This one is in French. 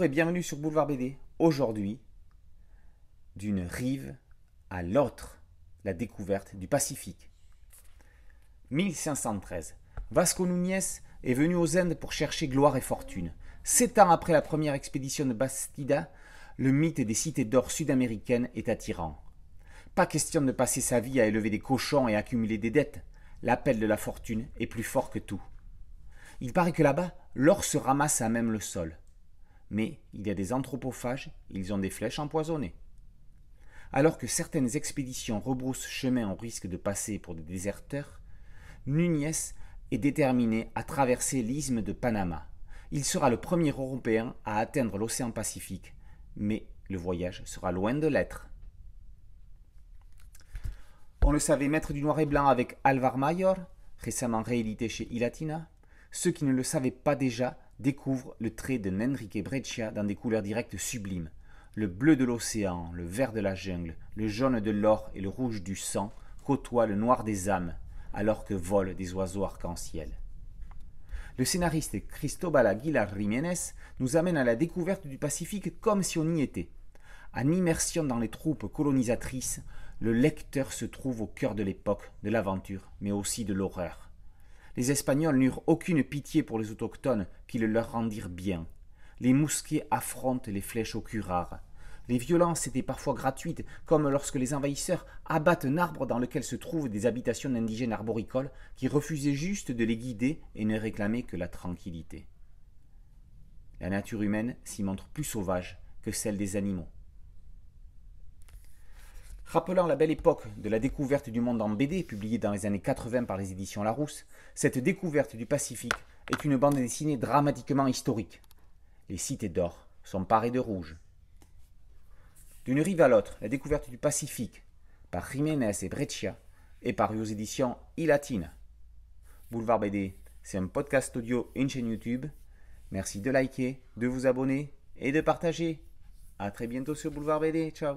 et bienvenue sur Boulevard BD. Aujourd'hui, d'une rive à l'autre, la découverte du Pacifique. 1513. Vasco Núñez est venu aux Indes pour chercher gloire et fortune. Sept ans après la première expédition de Bastida, le mythe des cités d'or sud-américaines est attirant. Pas question de passer sa vie à élever des cochons et accumuler des dettes. L'appel de la fortune est plus fort que tout. Il paraît que là-bas, l'or se ramasse à même le sol mais il y a des anthropophages, ils ont des flèches empoisonnées. Alors que certaines expéditions rebroussent chemin au risque de passer pour des déserteurs, Nunez est déterminé à traverser l'isthme de Panama. Il sera le premier Européen à atteindre l'océan Pacifique, mais le voyage sera loin de l'être. On le savait maître du noir et blanc avec Alvar Mayor, récemment réédité chez Ilatina, ceux qui ne le savaient pas déjà découvrent le trait de Nenrique Breccia dans des couleurs directes sublimes. Le bleu de l'océan, le vert de la jungle, le jaune de l'or et le rouge du sang côtoient le noir des âmes, alors que volent des oiseaux arc-en-ciel. Le scénariste Cristobal Aguilar Jiménez nous amène à la découverte du Pacifique comme si on y était. En immersion dans les troupes colonisatrices, le lecteur se trouve au cœur de l'époque, de l'aventure, mais aussi de l'horreur les Espagnols n'eurent aucune pitié pour les autochtones qui le leur rendirent bien. Les mousquets affrontent les flèches au curare. Les violences étaient parfois gratuites, comme lorsque les envahisseurs abattent un arbre dans lequel se trouvent des habitations d'indigènes arboricoles qui refusaient juste de les guider et ne réclamaient que la tranquillité. La nature humaine s'y montre plus sauvage que celle des animaux. Rappelant la belle époque de la découverte du monde en BD, publiée dans les années 80 par les éditions Larousse, cette découverte du Pacifique est une bande dessinée dramatiquement historique. Les cités d'or sont parées de rouge. D'une rive à l'autre, la découverte du Pacifique, par Jiménez et Breccia, est parue aux éditions iLatine. Boulevard BD, c'est un podcast audio et une chaîne YouTube. Merci de liker, de vous abonner et de partager. A très bientôt sur Boulevard BD. Ciao